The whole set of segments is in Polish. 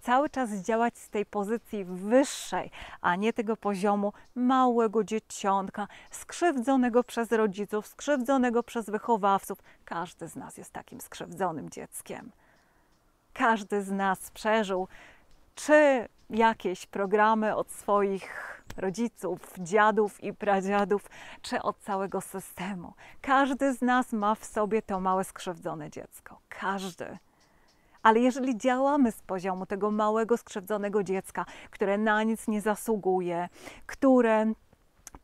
cały czas działać z tej pozycji wyższej, a nie tego poziomu małego dzieciątka, skrzywdzonego przez rodziców, skrzywdzonego przez wychowawców. Każdy z nas jest takim skrzywdzonym dzieckiem. Każdy z nas przeżył czy jakieś programy od swoich rodziców, dziadów i pradziadów, czy od całego systemu. Każdy z nas ma w sobie to małe skrzywdzone dziecko. Każdy. Ale jeżeli działamy z poziomu tego małego, skrzywdzonego dziecka, które na nic nie zasługuje, które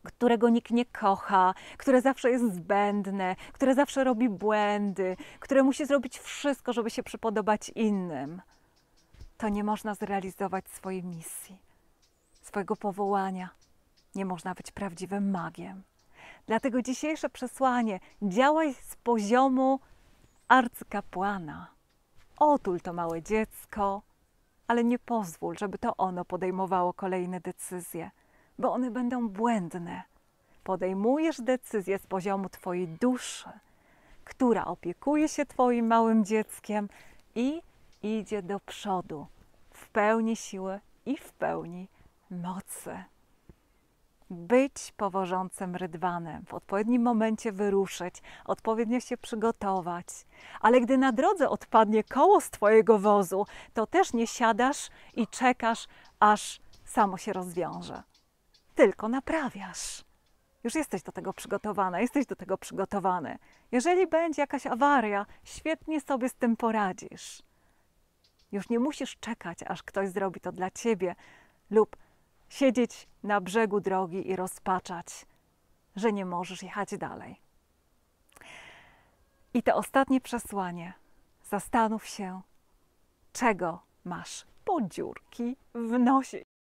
którego nikt nie kocha, które zawsze jest zbędne, które zawsze robi błędy, które musi zrobić wszystko, żeby się przypodobać innym, to nie można zrealizować swojej misji, swojego powołania. Nie można być prawdziwym magiem. Dlatego dzisiejsze przesłanie działaj z poziomu arcykapłana. Otul to małe dziecko, ale nie pozwól, żeby to ono podejmowało kolejne decyzje, bo one będą błędne. Podejmujesz decyzję z poziomu Twojej duszy, która opiekuje się Twoim małym dzieckiem i idzie do przodu w pełni siły i w pełni mocy być powożącym rydwanem, w odpowiednim momencie wyruszyć, odpowiednio się przygotować. Ale gdy na drodze odpadnie koło z Twojego wozu, to też nie siadasz i czekasz, aż samo się rozwiąże. Tylko naprawiasz. Już jesteś do tego przygotowana, jesteś do tego przygotowany. Jeżeli będzie jakaś awaria, świetnie sobie z tym poradzisz. Już nie musisz czekać, aż ktoś zrobi to dla ciebie lub siedzieć na brzegu drogi i rozpaczać, że nie możesz jechać dalej. I to ostatnie przesłanie. Zastanów się, czego masz dziurki w nosie.